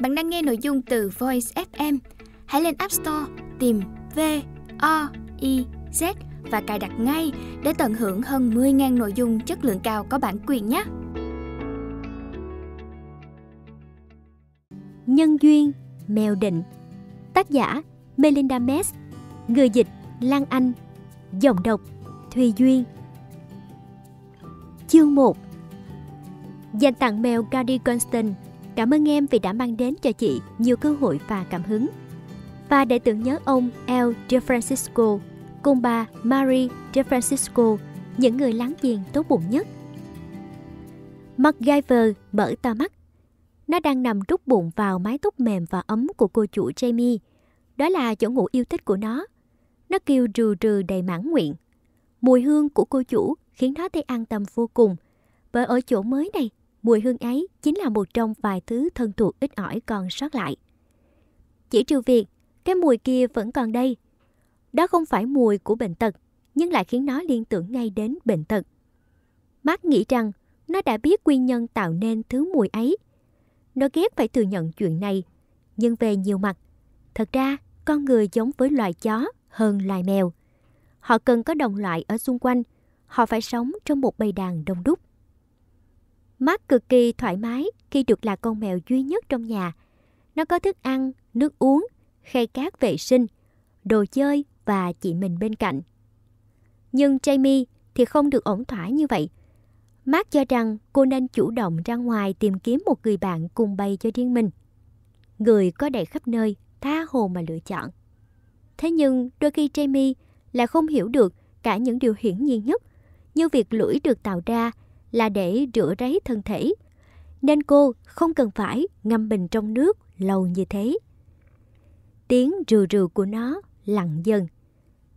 Bạn đang nghe nội dung từ Voice FM. Hãy lên App Store tìm V O I Z và cài đặt ngay để tận hưởng hơn 10.000 nội dung chất lượng cao có bản quyền nhé. Nhân duyên mèo định. Tác giả Melinda Mess, người dịch Lan Anh, giọng đọc Thùy Duyên. Chương 1 Dành tặng mèo Gary Gunston Cảm ơn em vì đã mang đến cho chị nhiều cơ hội và cảm hứng. Và để tưởng nhớ ông El DeFrancisco, cùng bà Marie DeFrancisco, những người láng giềng tốt bụng nhất. MacGyver mở to mắt. Nó đang nằm rút bụng vào mái tóc mềm và ấm của cô chủ Jamie. Đó là chỗ ngủ yêu thích của nó. Nó kêu rừ rừ đầy mãn nguyện. Mùi hương của cô chủ khiến nó thấy an tâm vô cùng. Bởi ở chỗ mới này, mùi hương ấy chính là một trong vài thứ thân thuộc ít ỏi còn sót lại. Chỉ trừ việc, cái mùi kia vẫn còn đây. Đó không phải mùi của bệnh tật, nhưng lại khiến nó liên tưởng ngay đến bệnh tật. Mark nghĩ rằng nó đã biết nguyên nhân tạo nên thứ mùi ấy. Nó ghét phải thừa nhận chuyện này, nhưng về nhiều mặt. Thật ra, con người giống với loài chó hơn loài mèo. Họ cần có đồng loại ở xung quanh, họ phải sống trong một bầy đàn đông đúc. Mark cực kỳ thoải mái khi được là con mèo duy nhất trong nhà. Nó có thức ăn, nước uống, khay cát vệ sinh, đồ chơi và chị mình bên cạnh. Nhưng Jamie thì không được ổn thỏa như vậy. Mark cho rằng cô nên chủ động ra ngoài tìm kiếm một người bạn cùng bay cho riêng mình. Người có đầy khắp nơi, tha hồ mà lựa chọn. Thế nhưng đôi khi Jamie là không hiểu được cả những điều hiển nhiên nhất như việc lưỡi được tạo ra là để rửa ráy thân thể, nên cô không cần phải ngâm mình trong nước lâu như thế. Tiếng rừ rừ của nó lặng dần.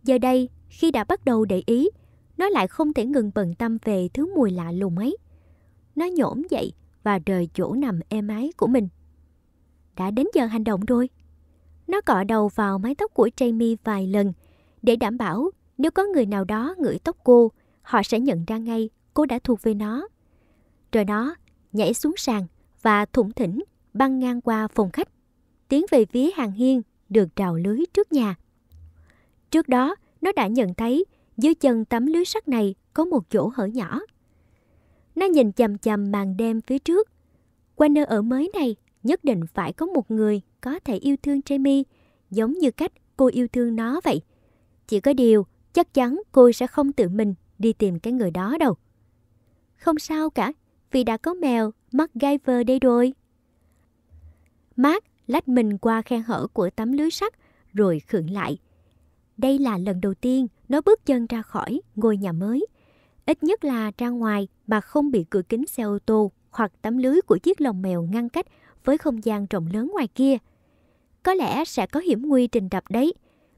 Giờ đây, khi đã bắt đầu để ý, nó lại không thể ngừng bận tâm về thứ mùi lạ lùng ấy. Nó nhổm dậy và rời chỗ nằm êm ái của mình. Đã đến giờ hành động rồi. Nó cọ đầu vào mái tóc của Jamie vài lần để đảm bảo nếu có người nào đó ngửi tóc cô, họ sẽ nhận ra ngay cô đã thuộc về nó. Rồi nó nhảy xuống sàn và thủng thỉnh băng ngang qua phòng khách, tiến về phía hàng hiên được rào lưới trước nhà. Trước đó, nó đã nhận thấy dưới chân tấm lưới sắt này có một chỗ hở nhỏ. Nó nhìn chầm chầm màn đêm phía trước. Qua nơi ở mới này, nhất định phải có một người có thể yêu thương Jamie, giống như cách cô yêu thương nó vậy. Chỉ có điều, chắc chắn cô sẽ không tự mình đi tìm cái người đó đâu. Không sao cả, vì đã có mèo MacGyver đây rồi. Mark lách mình qua khe hở của tấm lưới sắt rồi khựng lại. Đây là lần đầu tiên nó bước chân ra khỏi ngôi nhà mới. Ít nhất là ra ngoài mà không bị cửa kính xe ô tô hoặc tấm lưới của chiếc lồng mèo ngăn cách với không gian rộng lớn ngoài kia. Có lẽ sẽ có hiểm nguy trình đập đấy,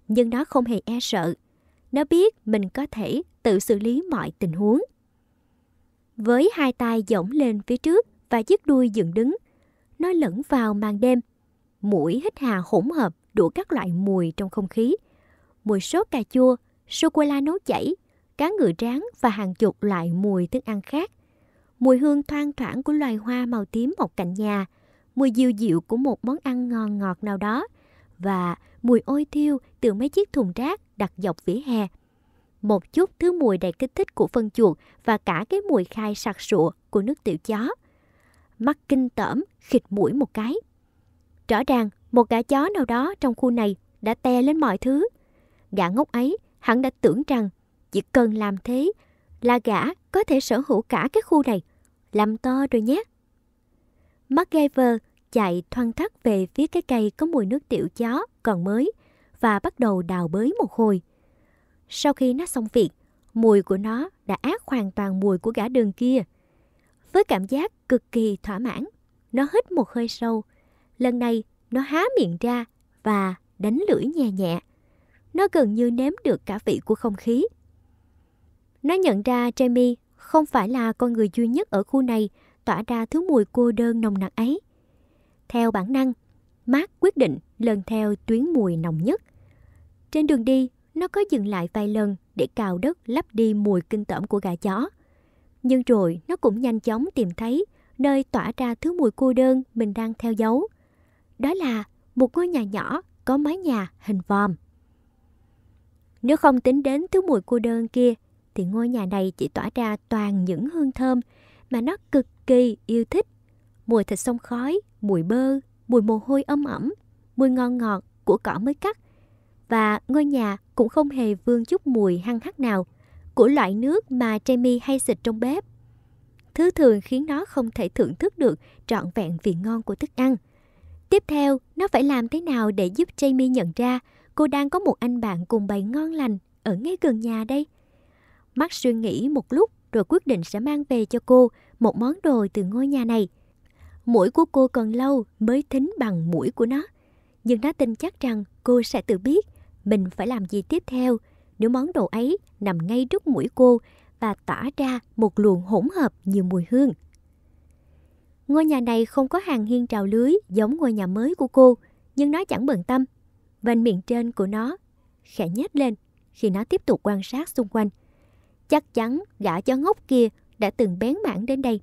nhưng nó không hề e sợ. Nó biết mình có thể tự xử lý mọi tình huống với hai tay giỏng lên phía trước và chiếc đuôi dựng đứng. Nó lẫn vào màn đêm. Mũi hít hà hỗn hợp đủ các loại mùi trong không khí. Mùi sốt cà chua, sô-cô-la nấu chảy, cá ngừ rán và hàng chục loại mùi thức ăn khác. Mùi hương thoang thoảng của loài hoa màu tím mọc cạnh nhà, mùi dịu dịu của một món ăn ngon ngọt nào đó và mùi ôi thiêu từ mấy chiếc thùng rác đặt dọc vỉa hè một chút thứ mùi đầy kích thích của phân chuột và cả cái mùi khai sặc sụa của nước tiểu chó. Mắt kinh tởm, khịt mũi một cái. Rõ ràng, một gã chó nào đó trong khu này đã te lên mọi thứ. Gã ngốc ấy, hẳn đã tưởng rằng chỉ cần làm thế là gã có thể sở hữu cả cái khu này. Làm to rồi nhé. MacGyver chạy thoăn thắt về phía cái cây có mùi nước tiểu chó còn mới và bắt đầu đào bới một hồi. Sau khi nó xong việc, mùi của nó đã át hoàn toàn mùi của gã đường kia. Với cảm giác cực kỳ thỏa mãn, nó hít một hơi sâu. Lần này, nó há miệng ra và đánh lưỡi nhẹ nhẹ. Nó gần như nếm được cả vị của không khí. Nó nhận ra Jamie không phải là con người duy nhất ở khu này tỏa ra thứ mùi cô đơn nồng nặc ấy. Theo bản năng, Mark quyết định lần theo tuyến mùi nồng nhất. Trên đường đi, nó có dừng lại vài lần để cào đất lấp đi mùi kinh tởm của gà chó. Nhưng rồi nó cũng nhanh chóng tìm thấy nơi tỏa ra thứ mùi cô đơn mình đang theo dấu. Đó là một ngôi nhà nhỏ có mái nhà hình vòm. Nếu không tính đến thứ mùi cô đơn kia, thì ngôi nhà này chỉ tỏa ra toàn những hương thơm mà nó cực kỳ yêu thích. Mùi thịt sông khói, mùi bơ, mùi mồ hôi âm ẩm, mùi ngon ngọt của cỏ mới cắt và ngôi nhà cũng không hề vương chút mùi hăng hắc nào của loại nước mà Jamie hay xịt trong bếp. Thứ thường khiến nó không thể thưởng thức được trọn vẹn vị ngon của thức ăn. Tiếp theo, nó phải làm thế nào để giúp Jamie nhận ra cô đang có một anh bạn cùng bày ngon lành ở ngay gần nhà đây? Mark suy nghĩ một lúc rồi quyết định sẽ mang về cho cô một món đồ từ ngôi nhà này. Mũi của cô còn lâu mới thính bằng mũi của nó, nhưng nó tin chắc rằng cô sẽ tự biết mình phải làm gì tiếp theo nếu món đồ ấy nằm ngay trước mũi cô và tỏa ra một luồng hỗn hợp nhiều mùi hương. Ngôi nhà này không có hàng hiên trào lưới giống ngôi nhà mới của cô, nhưng nó chẳng bận tâm. Vành miệng trên của nó khẽ nhếch lên khi nó tiếp tục quan sát xung quanh. Chắc chắn gã chó ngốc kia đã từng bén mảng đến đây.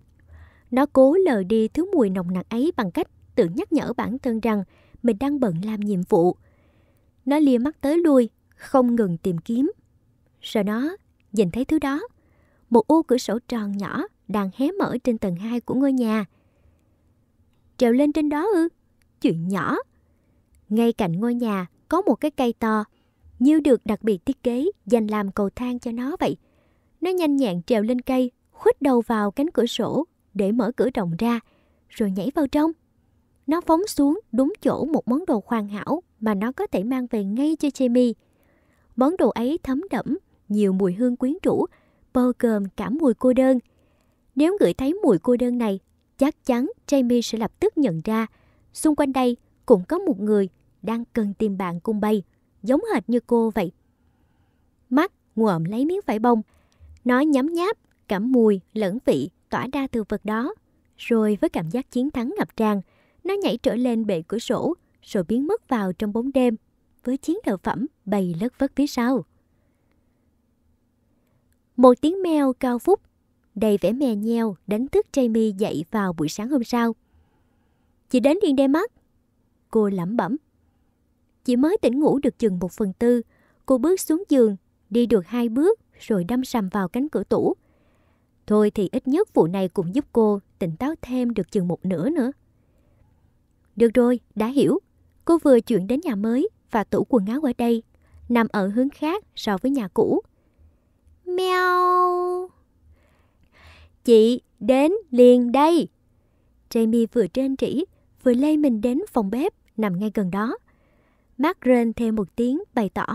Nó cố lờ đi thứ mùi nồng nặc ấy bằng cách tự nhắc nhở bản thân rằng mình đang bận làm nhiệm vụ – nó lia mắt tới lui, không ngừng tìm kiếm. Rồi nó nhìn thấy thứ đó. Một ô cửa sổ tròn nhỏ đang hé mở trên tầng 2 của ngôi nhà. Trèo lên trên đó ư? Chuyện nhỏ. Ngay cạnh ngôi nhà có một cái cây to, như được đặc biệt thiết kế dành làm cầu thang cho nó vậy. Nó nhanh nhẹn trèo lên cây, khuếch đầu vào cánh cửa sổ để mở cửa rộng ra, rồi nhảy vào trong. Nó phóng xuống đúng chỗ một món đồ hoàn hảo mà nó có thể mang về ngay cho Jamie. Món đồ ấy thấm đẫm, nhiều mùi hương quyến rũ, bao gồm cả mùi cô đơn. Nếu ngửi thấy mùi cô đơn này, chắc chắn Jamie sẽ lập tức nhận ra xung quanh đây cũng có một người đang cần tìm bạn cùng bay, giống hệt như cô vậy. Mắt nguộm lấy miếng vải bông, nó nhấm nháp cả mùi lẫn vị tỏa ra từ vật đó, rồi với cảm giác chiến thắng ngập tràn, nó nhảy trở lên bệ cửa sổ, rồi biến mất vào trong bóng đêm, với chiến lợi phẩm bay lất vất phía sau. Một tiếng mèo cao phúc, đầy vẻ mè nheo đánh thức Jamie dậy vào buổi sáng hôm sau. Chị đến liền đe mắt. Cô lẩm bẩm. Chị mới tỉnh ngủ được chừng một phần tư. Cô bước xuống giường, đi được hai bước rồi đâm sầm vào cánh cửa tủ. Thôi thì ít nhất vụ này cũng giúp cô tỉnh táo thêm được chừng một nửa nữa. Được rồi, đã hiểu. Cô vừa chuyển đến nhà mới và tủ quần áo ở đây, nằm ở hướng khác so với nhà cũ. Mèo! Chị đến liền đây! Jamie vừa trên trĩ, vừa lê mình đến phòng bếp nằm ngay gần đó. Mark rên theo một tiếng bày tỏ,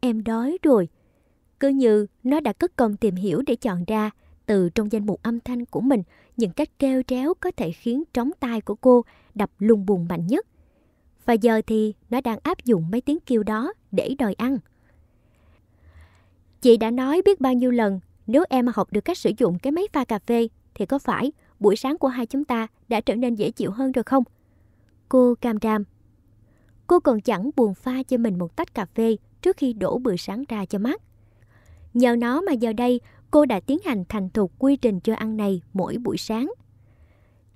em đói rồi. Cứ như nó đã cất công tìm hiểu để chọn ra từ trong danh mục âm thanh của mình những cách kêu tréo có thể khiến trống tai của cô đập lung bùng mạnh nhất. Và giờ thì nó đang áp dụng mấy tiếng kêu đó để đòi ăn. Chị đã nói biết bao nhiêu lần, nếu em học được cách sử dụng cái máy pha cà phê, thì có phải buổi sáng của hai chúng ta đã trở nên dễ chịu hơn rồi không? Cô cam ram. Cô còn chẳng buồn pha cho mình một tách cà phê trước khi đổ bữa sáng ra cho mát. Nhờ nó mà giờ đây cô đã tiến hành thành thục quy trình cho ăn này mỗi buổi sáng.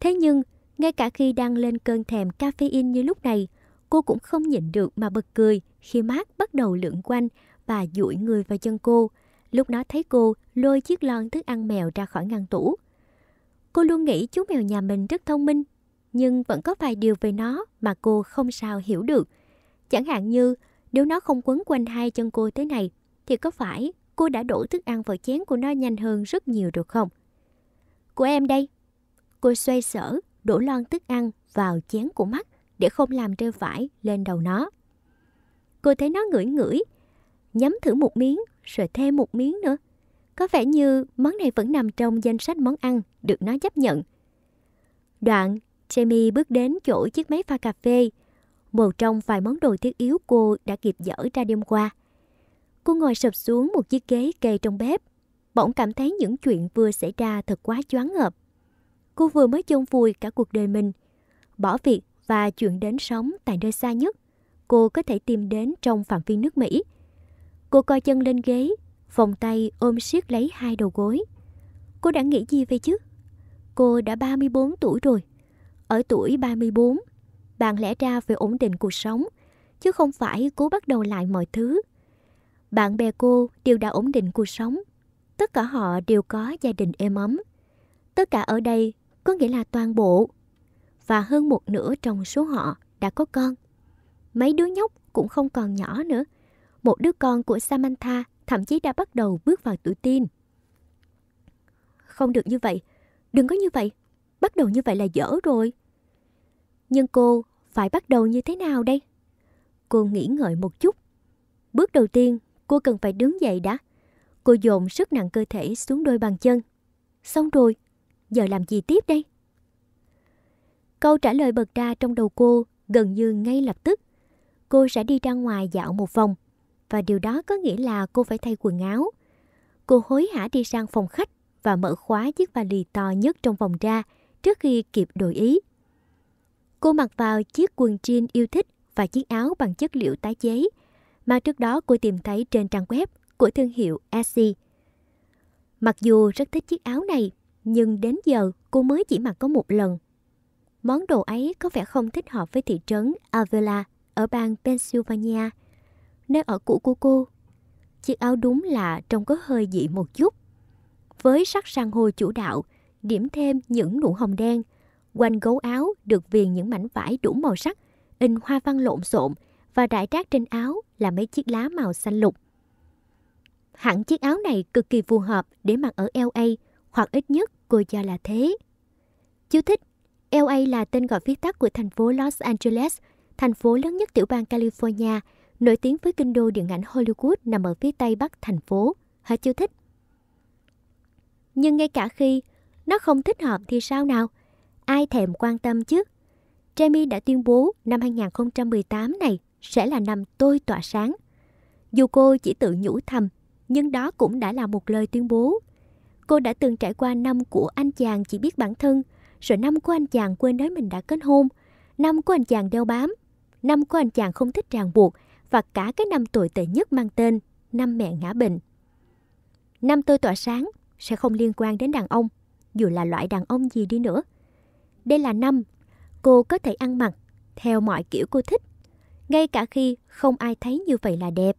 Thế nhưng, ngay cả khi đang lên cơn thèm caffeine như lúc này, cô cũng không nhịn được mà bật cười khi Mark bắt đầu lượn quanh và duỗi người vào chân cô. Lúc đó thấy cô lôi chiếc lon thức ăn mèo ra khỏi ngăn tủ. Cô luôn nghĩ chú mèo nhà mình rất thông minh, nhưng vẫn có vài điều về nó mà cô không sao hiểu được. Chẳng hạn như, nếu nó không quấn quanh hai chân cô thế này, thì có phải cô đã đổ thức ăn vào chén của nó nhanh hơn rất nhiều được không? Của em đây. Cô xoay sở, đổ lon thức ăn vào chén của mắt để không làm rơi vải lên đầu nó. Cô thấy nó ngửi ngửi, nhắm thử một miếng rồi thêm một miếng nữa. Có vẻ như món này vẫn nằm trong danh sách món ăn được nó chấp nhận. Đoạn, Jamie bước đến chỗ chiếc máy pha cà phê, một trong vài món đồ thiết yếu cô đã kịp dở ra đêm qua. Cô ngồi sập xuống một chiếc ghế kê trong bếp. Bỗng cảm thấy những chuyện vừa xảy ra thật quá choáng ngợp. Cô vừa mới chôn vùi cả cuộc đời mình. Bỏ việc và chuyện đến sống tại nơi xa nhất. Cô có thể tìm đến trong phạm vi nước Mỹ. Cô coi chân lên ghế, vòng tay ôm siết lấy hai đầu gối. Cô đã nghĩ gì vậy chứ? Cô đã 34 tuổi rồi. Ở tuổi 34, bạn lẽ ra phải ổn định cuộc sống, chứ không phải cố bắt đầu lại mọi thứ bạn bè cô đều đã ổn định cuộc sống. Tất cả họ đều có gia đình êm ấm. Tất cả ở đây có nghĩa là toàn bộ. Và hơn một nửa trong số họ đã có con. Mấy đứa nhóc cũng không còn nhỏ nữa. Một đứa con của Samantha thậm chí đã bắt đầu bước vào tuổi teen. Không được như vậy. Đừng có như vậy. Bắt đầu như vậy là dở rồi. Nhưng cô phải bắt đầu như thế nào đây? Cô nghĩ ngợi một chút. Bước đầu tiên Cô cần phải đứng dậy đã. Cô dồn sức nặng cơ thể xuống đôi bàn chân. Xong rồi, giờ làm gì tiếp đây? Câu trả lời bật ra trong đầu cô gần như ngay lập tức. Cô sẽ đi ra ngoài dạo một vòng. Và điều đó có nghĩa là cô phải thay quần áo. Cô hối hả đi sang phòng khách và mở khóa chiếc vali to nhất trong vòng ra trước khi kịp đổi ý. Cô mặc vào chiếc quần jean yêu thích và chiếc áo bằng chất liệu tái chế – mà trước đó cô tìm thấy trên trang web của thương hiệu Essie. Mặc dù rất thích chiếc áo này, nhưng đến giờ cô mới chỉ mặc có một lần. Món đồ ấy có vẻ không thích hợp với thị trấn Avila ở bang Pennsylvania, nơi ở cũ của cô. Chiếc áo đúng là trông có hơi dị một chút. Với sắc sang hô chủ đạo, điểm thêm những nụ hồng đen, quanh gấu áo được viền những mảnh vải đủ màu sắc, in hoa văn lộn xộn và rải rác trên áo là mấy chiếc lá màu xanh lục. Hẳn chiếc áo này cực kỳ phù hợp để mặc ở LA, hoặc ít nhất cô cho là thế. Chú thích, LA là tên gọi viết tắt của thành phố Los Angeles, thành phố lớn nhất tiểu bang California, nổi tiếng với kinh đô điện ảnh Hollywood nằm ở phía tây bắc thành phố. Hết chú thích. Nhưng ngay cả khi nó không thích hợp thì sao nào? Ai thèm quan tâm chứ? Jamie đã tuyên bố năm 2018 này sẽ là năm tôi tỏa sáng. Dù cô chỉ tự nhủ thầm, nhưng đó cũng đã là một lời tuyên bố. Cô đã từng trải qua năm của anh chàng chỉ biết bản thân, rồi năm của anh chàng quên nói mình đã kết hôn, năm của anh chàng đeo bám, năm của anh chàng không thích ràng buộc và cả cái năm tồi tệ nhất mang tên năm mẹ ngã bệnh. Năm tôi tỏa sáng sẽ không liên quan đến đàn ông, dù là loại đàn ông gì đi nữa. Đây là năm cô có thể ăn mặc theo mọi kiểu cô thích, ngay cả khi không ai thấy như vậy là đẹp.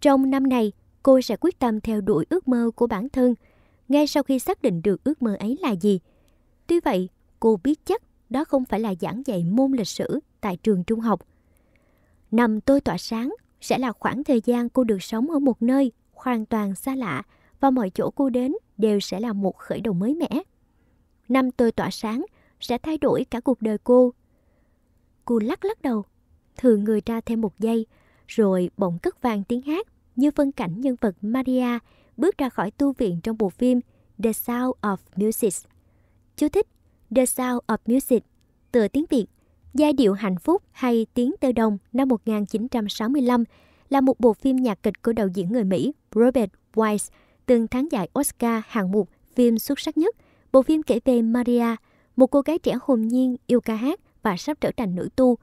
Trong năm này, cô sẽ quyết tâm theo đuổi ước mơ của bản thân, ngay sau khi xác định được ước mơ ấy là gì. Tuy vậy, cô biết chắc đó không phải là giảng dạy môn lịch sử tại trường trung học. Năm tôi tỏa sáng sẽ là khoảng thời gian cô được sống ở một nơi hoàn toàn xa lạ và mọi chỗ cô đến đều sẽ là một khởi đầu mới mẻ. Năm tôi tỏa sáng sẽ thay đổi cả cuộc đời cô. Cô lắc lắc đầu thường người ra thêm một giây, rồi bỗng cất vàng tiếng hát như phân cảnh nhân vật Maria bước ra khỏi tu viện trong bộ phim The Sound of Music. Chú thích The Sound of Music, tựa tiếng Việt, giai điệu hạnh phúc hay tiếng tơ đồng năm 1965 là một bộ phim nhạc kịch của đạo diễn người Mỹ Robert Wise từng thắng giải Oscar hạng mục phim xuất sắc nhất. Bộ phim kể về Maria, một cô gái trẻ hồn nhiên yêu ca hát và sắp trở thành nữ tu,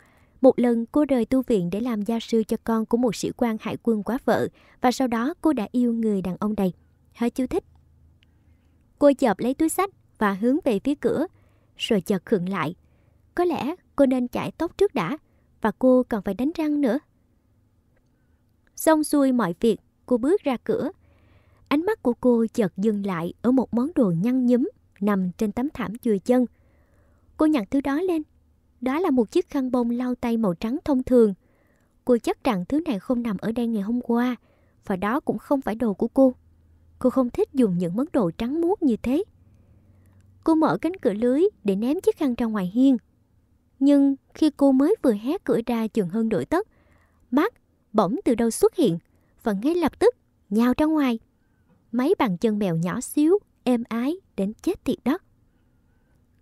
một lần cô rời tu viện để làm gia sư cho con của một sĩ quan hải quân quá vợ và sau đó cô đã yêu người đàn ông này. Hỡi chú thích. Cô chợp lấy túi sách và hướng về phía cửa, rồi chợt khựng lại. Có lẽ cô nên chải tóc trước đã và cô còn phải đánh răng nữa. Xong xuôi mọi việc, cô bước ra cửa. Ánh mắt của cô chợt dừng lại ở một món đồ nhăn nhúm nằm trên tấm thảm chùi chân. Cô nhặt thứ đó lên đó là một chiếc khăn bông lau tay màu trắng thông thường. Cô chắc rằng thứ này không nằm ở đây ngày hôm qua, và đó cũng không phải đồ của cô. Cô không thích dùng những món đồ trắng muốt như thế. Cô mở cánh cửa lưới để ném chiếc khăn ra ngoài hiên. Nhưng khi cô mới vừa hé cửa ra chừng hơn nửa tấc, mắt bỗng từ đâu xuất hiện và ngay lập tức nhào ra ngoài. Mấy bàn chân mèo nhỏ xíu, êm ái đến chết tiệt đó.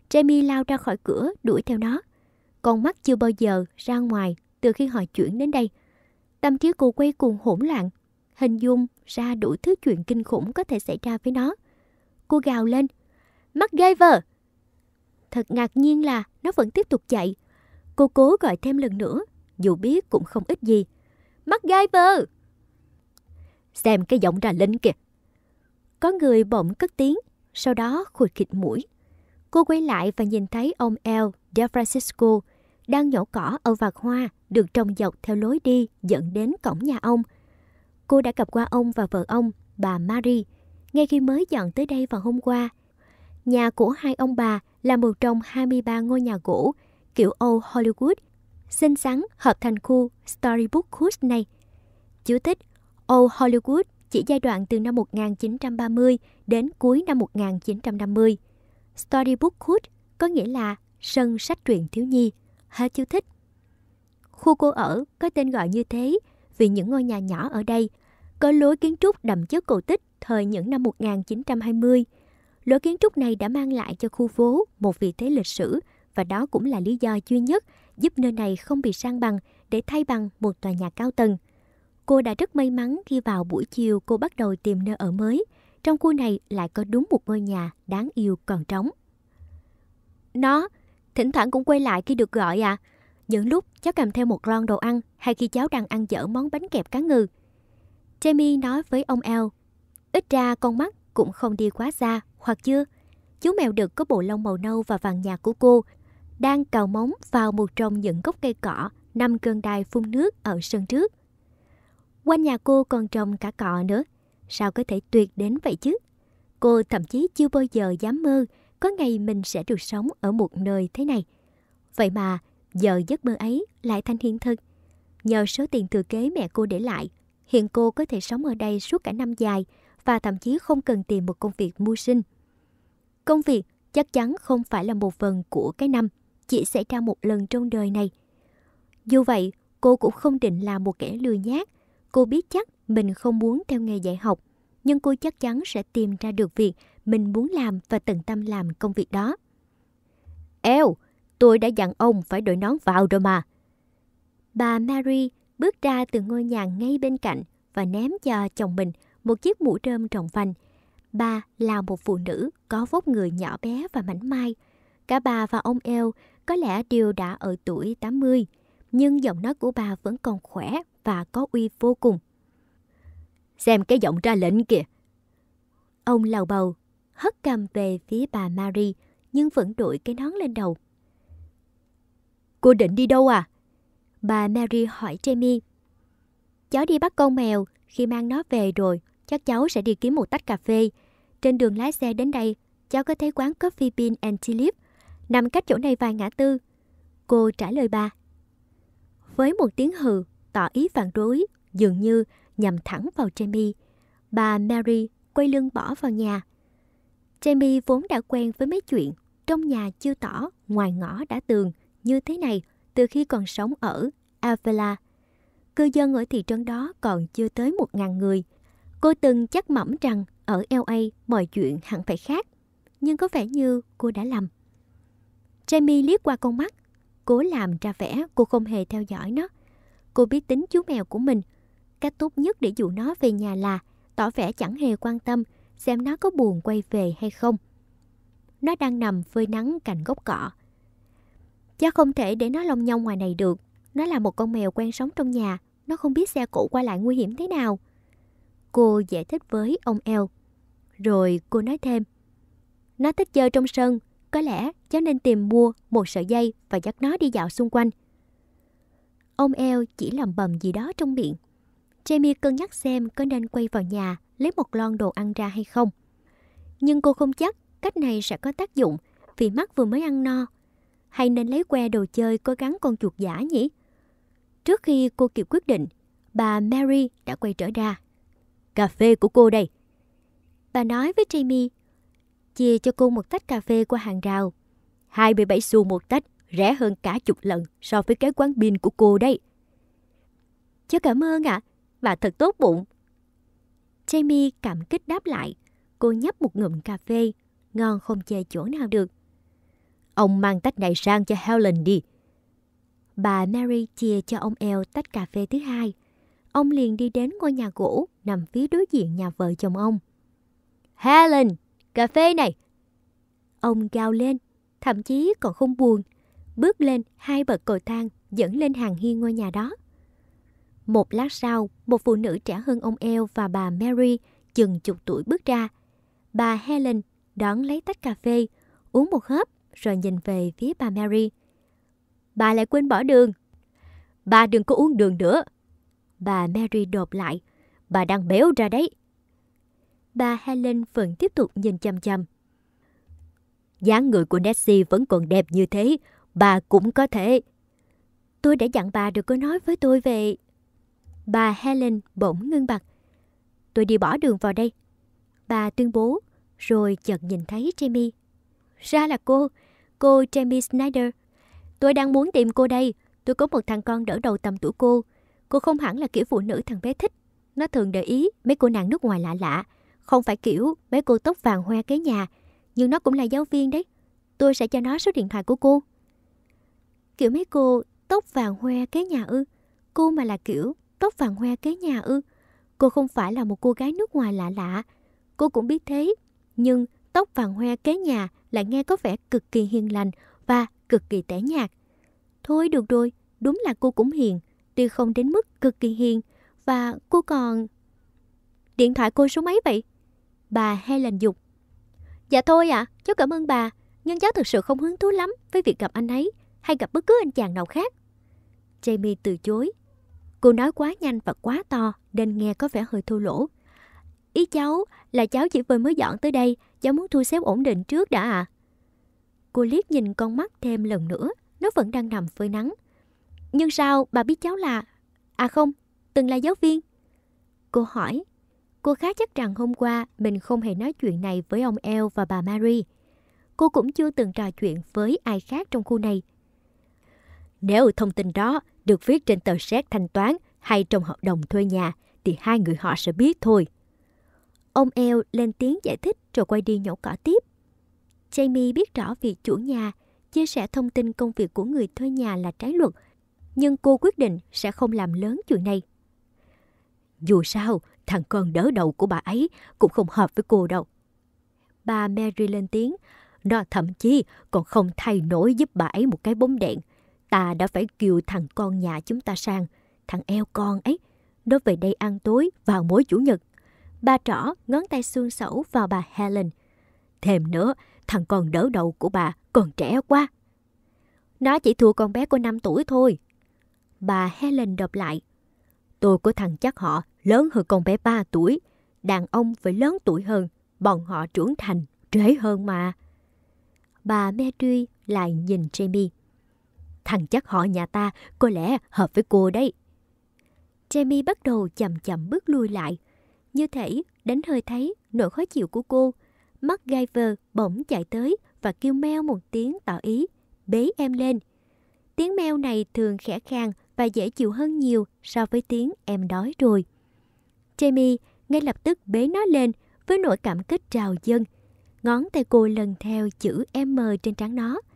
Jamie lao ra khỏi cửa đuổi theo nó con mắt chưa bao giờ ra ngoài từ khi họ chuyển đến đây. Tâm trí cô quay cuồng hỗn loạn, hình dung ra đủ thứ chuyện kinh khủng có thể xảy ra với nó. Cô gào lên, mắt ghê vờ! Thật ngạc nhiên là nó vẫn tiếp tục chạy. Cô cố gọi thêm lần nữa, dù biết cũng không ít gì. Mắt gai vờ! Xem cái giọng trà linh kìa. Có người bỗng cất tiếng, sau đó khụt khịt mũi. Cô quay lại và nhìn thấy ông El De DeFrancisco đang nhổ cỏ ở vạt hoa được trồng dọc theo lối đi dẫn đến cổng nhà ông. Cô đã gặp qua ông và vợ ông, bà Marie, ngay khi mới dọn tới đây vào hôm qua. Nhà của hai ông bà là một trong 23 ngôi nhà gỗ kiểu Old Hollywood, xinh xắn hợp thành khu Storybook House này. Chú thích Old Hollywood chỉ giai đoạn từ năm 1930 đến cuối năm 1950. Storybook House có nghĩa là sân sách truyện thiếu nhi hết chú thích. Khu cô ở có tên gọi như thế vì những ngôi nhà nhỏ ở đây có lối kiến trúc đậm chất cổ tích thời những năm 1920. Lối kiến trúc này đã mang lại cho khu phố một vị thế lịch sử và đó cũng là lý do duy nhất giúp nơi này không bị sang bằng để thay bằng một tòa nhà cao tầng. Cô đã rất may mắn khi vào buổi chiều cô bắt đầu tìm nơi ở mới. Trong khu này lại có đúng một ngôi nhà đáng yêu còn trống. Nó Thỉnh thoảng cũng quay lại khi được gọi à. Những lúc cháu cầm theo một lon đồ ăn hay khi cháu đang ăn dở món bánh kẹp cá ngừ. Jamie nói với ông El, ít ra con mắt cũng không đi quá xa, hoặc chưa? Chú mèo đực có bộ lông màu nâu và vàng nhạt của cô đang cào móng vào một trong những gốc cây cỏ nằm gần đài phun nước ở sân trước. Quanh nhà cô còn trồng cả cọ nữa. Sao có thể tuyệt đến vậy chứ? Cô thậm chí chưa bao giờ dám mơ có ngày mình sẽ được sống ở một nơi thế này. Vậy mà, giờ giấc mơ ấy lại thành hiện thực. Nhờ số tiền thừa kế mẹ cô để lại, hiện cô có thể sống ở đây suốt cả năm dài và thậm chí không cần tìm một công việc mưu sinh. Công việc chắc chắn không phải là một phần của cái năm, chỉ xảy ra một lần trong đời này. Dù vậy, cô cũng không định là một kẻ lừa nhát. Cô biết chắc mình không muốn theo nghề dạy học, nhưng cô chắc chắn sẽ tìm ra được việc mình muốn làm và tận tâm làm công việc đó. Eo, tôi đã dặn ông phải đội nón vào rồi mà. Bà Mary bước ra từ ngôi nhà ngay bên cạnh và ném cho chồng mình một chiếc mũ rơm rộng vành. Bà là một phụ nữ có vóc người nhỏ bé và mảnh mai. Cả bà và ông Eo có lẽ đều đã ở tuổi 80, nhưng giọng nói của bà vẫn còn khỏe và có uy vô cùng. Xem cái giọng ra lệnh kìa. Ông lầu bầu hất cầm về phía bà Marie, nhưng vẫn đội cái nón lên đầu. Cô định đi đâu à? Bà Mary hỏi Jamie. Cháu đi bắt con mèo, khi mang nó về rồi, chắc cháu sẽ đi kiếm một tách cà phê. Trên đường lái xe đến đây, cháu có thấy quán Coffee Bean and Tea Leaf, nằm cách chỗ này vài ngã tư. Cô trả lời bà. Với một tiếng hừ, tỏ ý phản đối, dường như nhằm thẳng vào Jamie. Bà Mary quay lưng bỏ vào nhà. Jamie vốn đã quen với mấy chuyện trong nhà chưa tỏ, ngoài ngõ đã tường như thế này từ khi còn sống ở Avila. Cư dân ở thị trấn đó còn chưa tới một ngàn người. Cô từng chắc mẩm rằng ở LA mọi chuyện hẳn phải khác, nhưng có vẻ như cô đã lầm. Jamie liếc qua con mắt, cố làm ra vẻ cô không hề theo dõi nó. Cô biết tính chú mèo của mình. Cách tốt nhất để dụ nó về nhà là tỏ vẻ chẳng hề quan tâm xem nó có buồn quay về hay không. Nó đang nằm phơi nắng cạnh gốc cỏ. Cháu không thể để nó lông nhông ngoài này được. Nó là một con mèo quen sống trong nhà. Nó không biết xe cộ qua lại nguy hiểm thế nào. Cô giải thích với ông El. Rồi cô nói thêm. Nó thích chơi trong sân. Có lẽ cháu nên tìm mua một sợi dây và dắt nó đi dạo xung quanh. Ông El chỉ lầm bầm gì đó trong miệng. Jamie cân nhắc xem có nên quay vào nhà lấy một lon đồ ăn ra hay không. Nhưng cô không chắc cách này sẽ có tác dụng vì mắt vừa mới ăn no. Hay nên lấy que đồ chơi có gắn con chuột giả nhỉ? Trước khi cô kịp quyết định, bà Mary đã quay trở ra. Cà phê của cô đây. Bà nói với Jamie, chia cho cô một tách cà phê qua hàng rào. 27 xu một tách, rẻ hơn cả chục lần so với cái quán pin của cô đây. Cháu cảm ơn ạ, à, bà thật tốt bụng. Jamie cảm kích đáp lại. Cô nhấp một ngụm cà phê, ngon không chê chỗ nào được. Ông mang tách này sang cho Helen đi. Bà Mary chia cho ông El tách cà phê thứ hai. Ông liền đi đến ngôi nhà gỗ nằm phía đối diện nhà vợ chồng ông. Helen, cà phê này! Ông gào lên, thậm chí còn không buồn. Bước lên hai bậc cầu thang dẫn lên hàng hiên ngôi nhà đó. Một lát sau, một phụ nữ trẻ hơn ông El và bà Mary chừng chục tuổi bước ra. Bà Helen đón lấy tách cà phê, uống một hớp rồi nhìn về phía bà Mary. Bà lại quên bỏ đường. Bà đừng có uống đường nữa. Bà Mary đột lại. Bà đang béo ra đấy. Bà Helen vẫn tiếp tục nhìn chăm chăm. dáng người của Nessie vẫn còn đẹp như thế. Bà cũng có thể. Tôi đã dặn bà đừng có nói với tôi về Bà Helen bỗng ngưng bặt. Tôi đi bỏ đường vào đây. Bà tuyên bố, rồi chợt nhìn thấy Jamie. Ra là cô, cô Jamie Snyder. Tôi đang muốn tìm cô đây. Tôi có một thằng con đỡ đầu tầm tuổi cô. Cô không hẳn là kiểu phụ nữ thằng bé thích. Nó thường để ý mấy cô nàng nước ngoài lạ lạ. Không phải kiểu mấy cô tóc vàng hoe kế nhà. Nhưng nó cũng là giáo viên đấy. Tôi sẽ cho nó số điện thoại của cô. Kiểu mấy cô tóc vàng hoe kế nhà ư Cô mà là kiểu tóc vàng hoe kế nhà ư? Cô không phải là một cô gái nước ngoài lạ lạ. Cô cũng biết thế, nhưng tóc vàng hoe kế nhà lại nghe có vẻ cực kỳ hiền lành và cực kỳ tẻ nhạt. Thôi được rồi, đúng là cô cũng hiền, tuy không đến mức cực kỳ hiền, và cô còn... Điện thoại cô số mấy vậy? Bà Helen Dục. Dạ thôi ạ, cháu cảm ơn bà, nhưng cháu thực sự không hứng thú lắm với việc gặp anh ấy hay gặp bất cứ anh chàng nào khác. Jamie từ chối, Cô nói quá nhanh và quá to nên nghe có vẻ hơi thô lỗ. Ý cháu là cháu chỉ vừa mới dọn tới đây, cháu muốn thu xếp ổn định trước đã à? Cô liếc nhìn con mắt thêm lần nữa, nó vẫn đang nằm phơi nắng. Nhưng sao bà biết cháu là... À không, từng là giáo viên. Cô hỏi, cô khá chắc rằng hôm qua mình không hề nói chuyện này với ông El và bà Mary. Cô cũng chưa từng trò chuyện với ai khác trong khu này. Nếu thông tin đó được viết trên tờ séc thanh toán hay trong hợp đồng thuê nhà thì hai người họ sẽ biết thôi. Ông El lên tiếng giải thích rồi quay đi nhổ cỏ tiếp. Jamie biết rõ việc chủ nhà chia sẻ thông tin công việc của người thuê nhà là trái luật, nhưng cô quyết định sẽ không làm lớn chuyện này. Dù sao, thằng con đỡ đầu của bà ấy cũng không hợp với cô đâu. Bà Mary lên tiếng, nó thậm chí còn không thay nổi giúp bà ấy một cái bóng đèn – Ta đã phải kiều thằng con nhà chúng ta sang, thằng eo con ấy. Nó về đây ăn tối vào mỗi chủ nhật. Bà trỏ ngón tay xương sẩu vào bà Helen. Thêm nữa, thằng con đỡ đầu của bà còn trẻ quá. Nó chỉ thua con bé của 5 tuổi thôi. Bà Helen đọc lại. Tôi của thằng chắc họ lớn hơn con bé 3 tuổi. Đàn ông phải lớn tuổi hơn, bọn họ trưởng thành, trễ hơn mà. Bà Mary lại nhìn Jamie thằng chắc họ nhà ta có lẽ hợp với cô đấy. Jamie bắt đầu chậm chậm bước lui lại. Như thể đánh hơi thấy nỗi khó chịu của cô. Mắt MacGyver bỗng chạy tới và kêu meo một tiếng tỏ ý, bế em lên. Tiếng meo này thường khẽ khàng và dễ chịu hơn nhiều so với tiếng em đói rồi. Jamie ngay lập tức bế nó lên với nỗi cảm kích trào dâng. Ngón tay cô lần theo chữ M trên trán nó –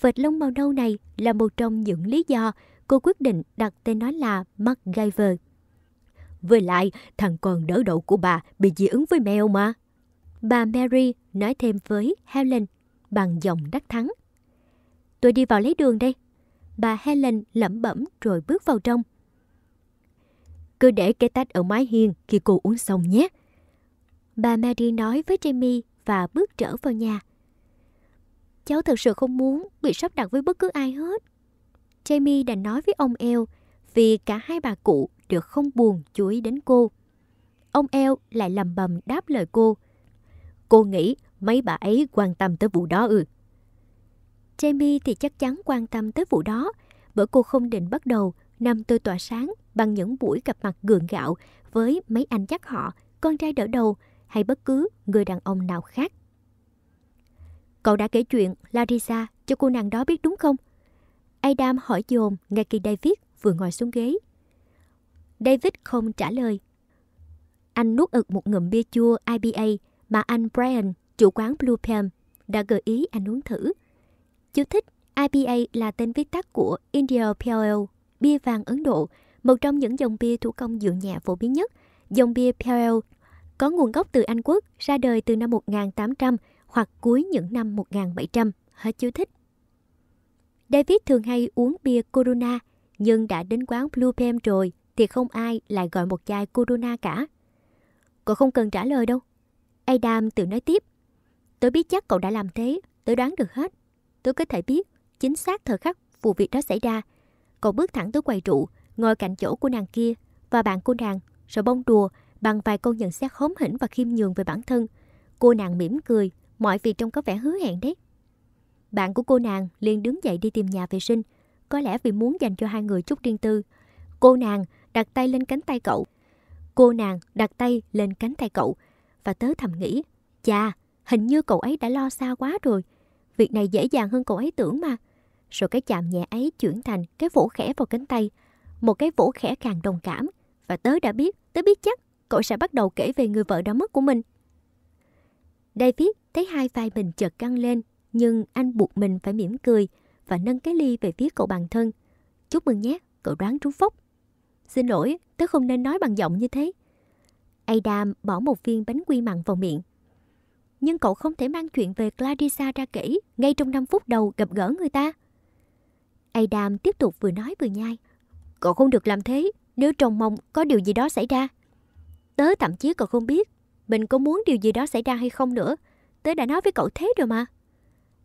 Vệt lông màu nâu này là một trong những lý do cô quyết định đặt tên nó là MacGyver. Với lại, thằng con đỡ đậu của bà bị dị ứng với mèo mà. Bà Mary nói thêm với Helen bằng giọng đắc thắng. Tôi đi vào lấy đường đây. Bà Helen lẩm bẩm rồi bước vào trong. Cứ để cái tách ở mái hiên khi cô uống xong nhé. Bà Mary nói với Jamie và bước trở vào nhà. Cháu thật sự không muốn bị sắp đặt với bất cứ ai hết. Jamie đã nói với ông El vì cả hai bà cụ đều không buồn chú ý đến cô. Ông El lại lầm bầm đáp lời cô. Cô nghĩ mấy bà ấy quan tâm tới vụ đó ư. Ừ. Jamie thì chắc chắn quan tâm tới vụ đó bởi cô không định bắt đầu năm tôi tỏa sáng bằng những buổi gặp mặt gượng gạo với mấy anh chắc họ, con trai đỡ đầu hay bất cứ người đàn ông nào khác. Cậu đã kể chuyện Larissa cho cô nàng đó biết đúng không? Adam hỏi dồn ngay khi David vừa ngồi xuống ghế. David không trả lời. Anh nuốt ực một ngụm bia chua IPA mà anh Brian, chủ quán Blue Palm, đã gợi ý anh uống thử. Chú thích, IPA là tên viết tắt của India Pale Ale, bia vàng Ấn Độ, một trong những dòng bia thủ công dịu nhẹ phổ biến nhất. Dòng bia Pale Ale có nguồn gốc từ Anh Quốc, ra đời từ năm 1800 hoặc cuối những năm 1700, hết chú thích. David thường hay uống bia Corona, nhưng đã đến quán Blue Pem rồi thì không ai lại gọi một chai Corona cả. Cậu không cần trả lời đâu. Adam tự nói tiếp. Tôi biết chắc cậu đã làm thế, tôi đoán được hết. Tôi có thể biết chính xác thời khắc vụ việc đó xảy ra. Cậu bước thẳng tới quầy rượu, ngồi cạnh chỗ của nàng kia và bạn của nàng, rồi bông đùa bằng vài câu nhận xét hóm hỉnh và khiêm nhường về bản thân. Cô nàng mỉm cười, Mọi việc trông có vẻ hứa hẹn đấy. Bạn của cô nàng liền đứng dậy đi tìm nhà vệ sinh. Có lẽ vì muốn dành cho hai người chút riêng tư. Cô nàng đặt tay lên cánh tay cậu. Cô nàng đặt tay lên cánh tay cậu. Và tớ thầm nghĩ, cha, hình như cậu ấy đã lo xa quá rồi. Việc này dễ dàng hơn cậu ấy tưởng mà. Rồi cái chạm nhẹ ấy chuyển thành cái vỗ khẽ vào cánh tay. Một cái vỗ khẽ càng đồng cảm. Và tớ đã biết, tớ biết chắc cậu sẽ bắt đầu kể về người vợ đã mất của mình. David thấy hai vai mình chợt căng lên, nhưng anh buộc mình phải mỉm cười và nâng cái ly về phía cậu bạn thân. Chúc mừng nhé, cậu đoán trúng phúc. Xin lỗi, tớ không nên nói bằng giọng như thế. Adam bỏ một viên bánh quy mặn vào miệng. Nhưng cậu không thể mang chuyện về Clarissa ra kỹ ngay trong 5 phút đầu gặp gỡ người ta. Adam tiếp tục vừa nói vừa nhai. Cậu không được làm thế nếu trong mong có điều gì đó xảy ra. Tớ thậm chí còn không biết mình có muốn điều gì đó xảy ra hay không nữa. Tớ đã nói với cậu thế rồi mà.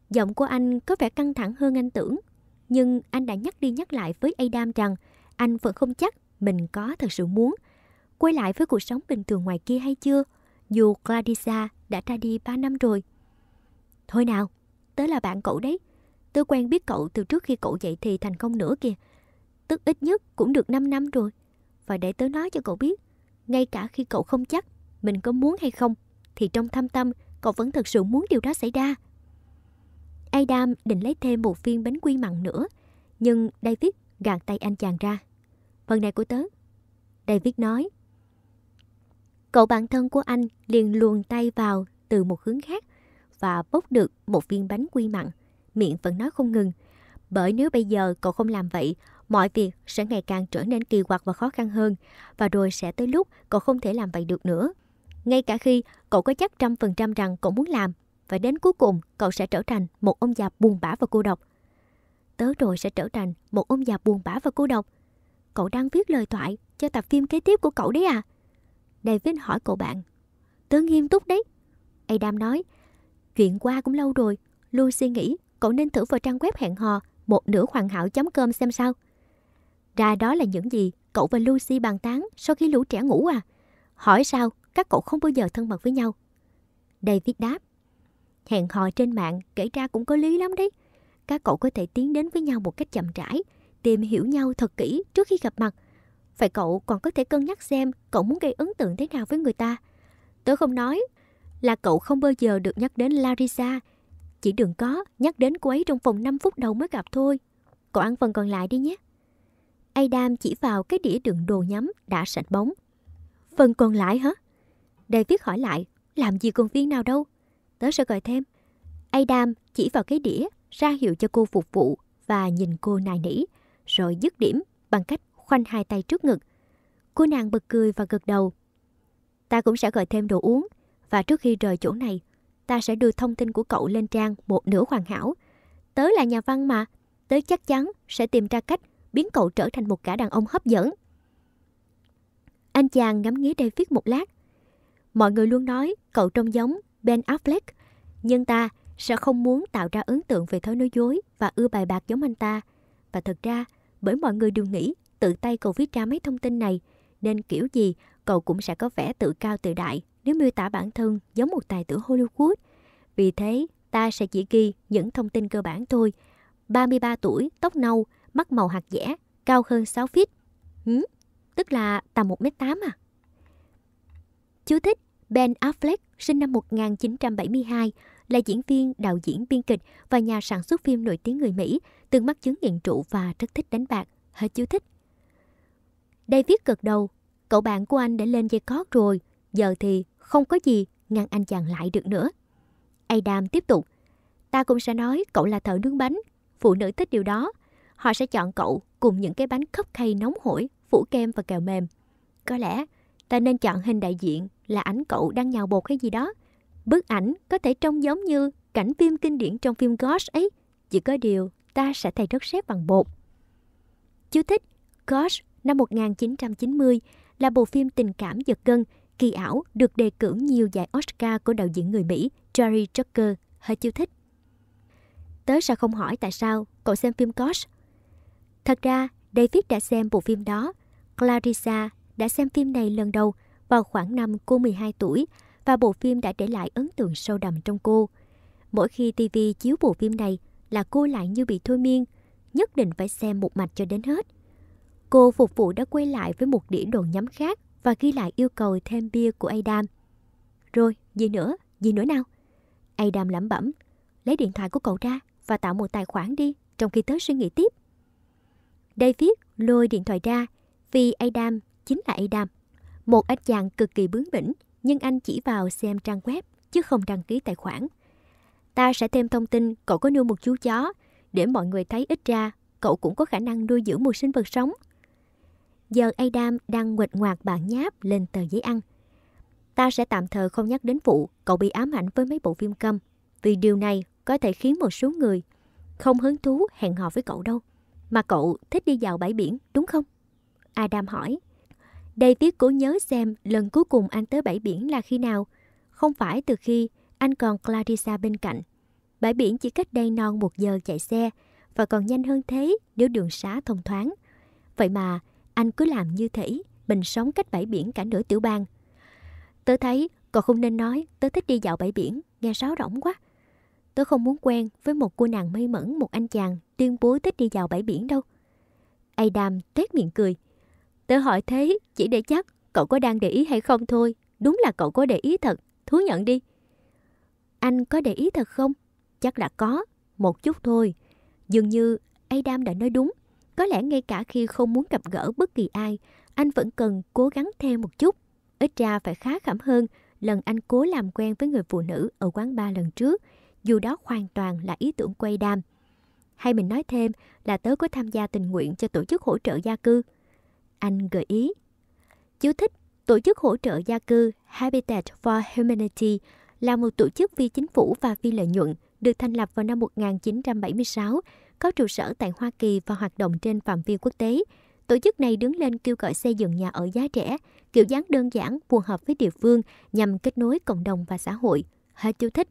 Giọng của anh có vẻ căng thẳng hơn anh tưởng. Nhưng anh đã nhắc đi nhắc lại với Adam rằng anh vẫn không chắc mình có thật sự muốn quay lại với cuộc sống bình thường ngoài kia hay chưa, dù gladysa đã ra đi 3 năm rồi. Thôi nào, tớ là bạn cậu đấy. Tớ quen biết cậu từ trước khi cậu dậy thì thành công nữa kìa. Tức ít nhất cũng được 5 năm rồi. Và để tớ nói cho cậu biết, ngay cả khi cậu không chắc mình có muốn hay không thì trong thâm tâm cậu vẫn thật sự muốn điều đó xảy ra. Adam định lấy thêm một viên bánh quy mặn nữa, nhưng David gạt tay anh chàng ra. Phần này của tớ. David nói. Cậu bạn thân của anh liền luồn tay vào từ một hướng khác và bốc được một viên bánh quy mặn. Miệng vẫn nói không ngừng. Bởi nếu bây giờ cậu không làm vậy, mọi việc sẽ ngày càng trở nên kỳ quặc và khó khăn hơn. Và rồi sẽ tới lúc cậu không thể làm vậy được nữa ngay cả khi cậu có chắc trăm phần trăm rằng cậu muốn làm và đến cuối cùng cậu sẽ trở thành một ông già buồn bã và cô độc. Tớ rồi sẽ trở thành một ông già buồn bã và cô độc. Cậu đang viết lời thoại cho tập phim kế tiếp của cậu đấy à? David hỏi cậu bạn. Tớ nghiêm túc đấy. Adam nói. Chuyện qua cũng lâu rồi. Lucy nghĩ cậu nên thử vào trang web hẹn hò một nửa hoàn hảo.com xem sao. Ra đó là những gì cậu và Lucy bàn tán sau khi lũ trẻ ngủ à? Hỏi sao các cậu không bao giờ thân mật với nhau. David đáp. Hẹn hò trên mạng kể ra cũng có lý lắm đấy. Các cậu có thể tiến đến với nhau một cách chậm rãi, tìm hiểu nhau thật kỹ trước khi gặp mặt. phải cậu còn có thể cân nhắc xem cậu muốn gây ấn tượng thế nào với người ta. Tớ không nói là cậu không bao giờ được nhắc đến Larissa. Chỉ đừng có nhắc đến cô ấy trong vòng 5 phút đầu mới gặp thôi. Cậu ăn phần còn lại đi nhé. Adam chỉ vào cái đĩa đựng đồ nhắm đã sạch bóng. Phần còn lại hả? Đề viết hỏi lại, làm gì công viên nào đâu? Tớ sẽ gọi thêm. Adam chỉ vào cái đĩa, ra hiệu cho cô phục vụ và nhìn cô nài nỉ, rồi dứt điểm bằng cách khoanh hai tay trước ngực. Cô nàng bật cười và gật đầu. Ta cũng sẽ gọi thêm đồ uống, và trước khi rời chỗ này, ta sẽ đưa thông tin của cậu lên trang một nửa hoàn hảo. Tớ là nhà văn mà, tớ chắc chắn sẽ tìm ra cách biến cậu trở thành một cả đàn ông hấp dẫn. Anh chàng ngắm nghía David một lát, Mọi người luôn nói cậu trông giống Ben Affleck, nhưng ta sẽ không muốn tạo ra ấn tượng về thói nói dối và ưa bài bạc giống anh ta. Và thật ra, bởi mọi người đều nghĩ tự tay cậu viết ra mấy thông tin này, nên kiểu gì cậu cũng sẽ có vẻ tự cao tự đại nếu miêu tả bản thân giống một tài tử Hollywood. Vì thế, ta sẽ chỉ ghi những thông tin cơ bản thôi. 33 tuổi, tóc nâu, mắt màu hạt dẻ, cao hơn 6 feet. Ừ, tức là tầm 1m8 à? Chú thích Ben Affleck sinh năm 1972 là diễn viên, đạo diễn, biên kịch và nhà sản xuất phim nổi tiếng người Mỹ, từng mắc chứng nghiện trụ và rất thích đánh bạc. Hết chú thích. đây viết gật đầu, cậu bạn của anh đã lên dây cót rồi, giờ thì không có gì ngăn anh chàng lại được nữa. Adam tiếp tục, ta cũng sẽ nói cậu là thợ nướng bánh, phụ nữ thích điều đó. Họ sẽ chọn cậu cùng những cái bánh khóc khay nóng hổi, phủ kem và kẹo mềm. Có lẽ ta nên chọn hình đại diện là ảnh cậu đang nhào bột hay gì đó. Bức ảnh có thể trông giống như cảnh phim kinh điển trong phim Gosh ấy, chỉ có điều ta sẽ thay đất sét bằng bột. Chú thích Gosh năm 1990 là bộ phim tình cảm giật gân, kỳ ảo được đề cử nhiều giải Oscar của đạo diễn người Mỹ Jerry Zucker. Hơi chú thích. Tớ sẽ không hỏi tại sao cậu xem phim Gosh. Thật ra, David đã xem bộ phim đó. Clarissa đã xem phim này lần đầu – vào khoảng năm cô 12 tuổi và bộ phim đã để lại ấn tượng sâu đậm trong cô. Mỗi khi TV chiếu bộ phim này là cô lại như bị thôi miên, nhất định phải xem một mạch cho đến hết. Cô phục vụ đã quay lại với một đĩa đồ nhắm khác và ghi lại yêu cầu thêm bia của Adam. Rồi, gì nữa, gì nữa nào? Adam lẩm bẩm, lấy điện thoại của cậu ra và tạo một tài khoản đi, trong khi tớ suy nghĩ tiếp. David lôi điện thoại ra vì Adam chính là Adam. Một anh chàng cực kỳ bướng bỉnh, nhưng anh chỉ vào xem trang web, chứ không đăng ký tài khoản. Ta sẽ thêm thông tin cậu có nuôi một chú chó, để mọi người thấy ít ra cậu cũng có khả năng nuôi dưỡng một sinh vật sống. Giờ Adam đang nguệt ngoạc bản nháp lên tờ giấy ăn. Ta sẽ tạm thời không nhắc đến vụ cậu bị ám ảnh với mấy bộ phim câm, vì điều này có thể khiến một số người không hứng thú hẹn hò với cậu đâu. Mà cậu thích đi dạo bãi biển, đúng không? Adam hỏi đây tiếc cố nhớ xem lần cuối cùng anh tới bãi biển là khi nào. Không phải từ khi anh còn Clarissa bên cạnh. Bãi biển chỉ cách đây non một giờ chạy xe và còn nhanh hơn thế nếu đường xá thông thoáng. Vậy mà anh cứ làm như thể mình sống cách bãi biển cả nửa tiểu bang. Tớ thấy còn không nên nói tớ thích đi dạo bãi biển, nghe sáo rỗng quá. Tớ không muốn quen với một cô nàng mê mẫn một anh chàng tuyên bố thích đi dạo bãi biển đâu. Adam tét miệng cười. Tớ hỏi thế, chỉ để chắc cậu có đang để ý hay không thôi. Đúng là cậu có để ý thật, thú nhận đi. Anh có để ý thật không? Chắc là có, một chút thôi. Dường như Adam đã nói đúng. Có lẽ ngay cả khi không muốn gặp gỡ bất kỳ ai, anh vẫn cần cố gắng thêm một chút. Ít ra phải khá khẩm hơn lần anh cố làm quen với người phụ nữ ở quán bar lần trước, dù đó hoàn toàn là ý tưởng quay đam. Hay mình nói thêm là tớ có tham gia tình nguyện cho tổ chức hỗ trợ gia cư, anh gợi ý. Chú thích Tổ chức hỗ trợ gia cư Habitat for Humanity là một tổ chức phi chính phủ và phi lợi nhuận được thành lập vào năm 1976, có trụ sở tại Hoa Kỳ và hoạt động trên phạm vi quốc tế. Tổ chức này đứng lên kêu gọi xây dựng nhà ở giá rẻ, kiểu dáng đơn giản, phù hợp với địa phương nhằm kết nối cộng đồng và xã hội. Hết chú thích.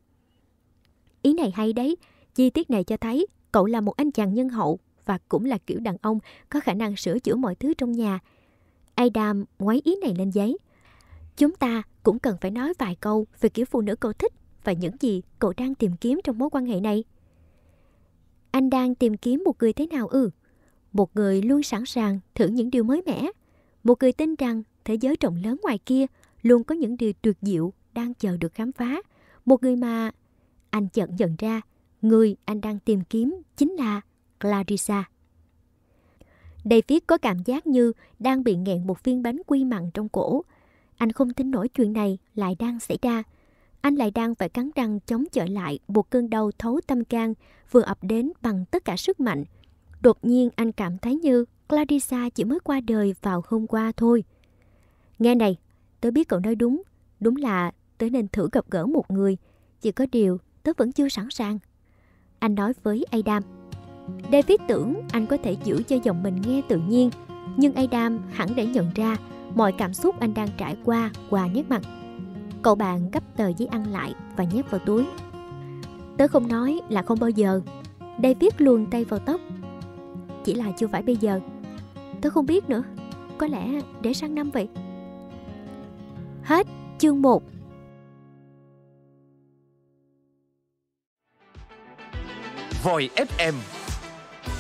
Ý này hay đấy, chi tiết này cho thấy cậu là một anh chàng nhân hậu và cũng là kiểu đàn ông có khả năng sửa chữa mọi thứ trong nhà. Adam ngoái ý này lên giấy. Chúng ta cũng cần phải nói vài câu về kiểu phụ nữ cậu thích và những gì cậu đang tìm kiếm trong mối quan hệ này. Anh đang tìm kiếm một người thế nào ư? Ừ, một người luôn sẵn sàng thử những điều mới mẻ. Một người tin rằng thế giới rộng lớn ngoài kia luôn có những điều tuyệt diệu đang chờ được khám phá. Một người mà... Anh chợt nhận ra, người anh đang tìm kiếm chính là Clarissa. David có cảm giác như đang bị nghẹn một viên bánh quy mặn trong cổ. Anh không tin nổi chuyện này lại đang xảy ra. Anh lại đang phải cắn răng chống chở lại một cơn đau thấu tâm can vừa ập đến bằng tất cả sức mạnh. Đột nhiên anh cảm thấy như Clarissa chỉ mới qua đời vào hôm qua thôi. Nghe này, tớ biết cậu nói đúng. Đúng là tớ nên thử gặp gỡ một người. Chỉ có điều tớ vẫn chưa sẵn sàng. Anh nói với Adam. David tưởng anh có thể giữ cho giọng mình nghe tự nhiên, nhưng Adam hẳn đã nhận ra mọi cảm xúc anh đang trải qua qua nét mặt. Cậu bạn gấp tờ giấy ăn lại và nhét vào túi. Tớ không nói là không bao giờ. David luồn tay vào tóc. Chỉ là chưa phải bây giờ. Tớ không biết nữa. Có lẽ để sang năm vậy. Hết chương 1 Voi FM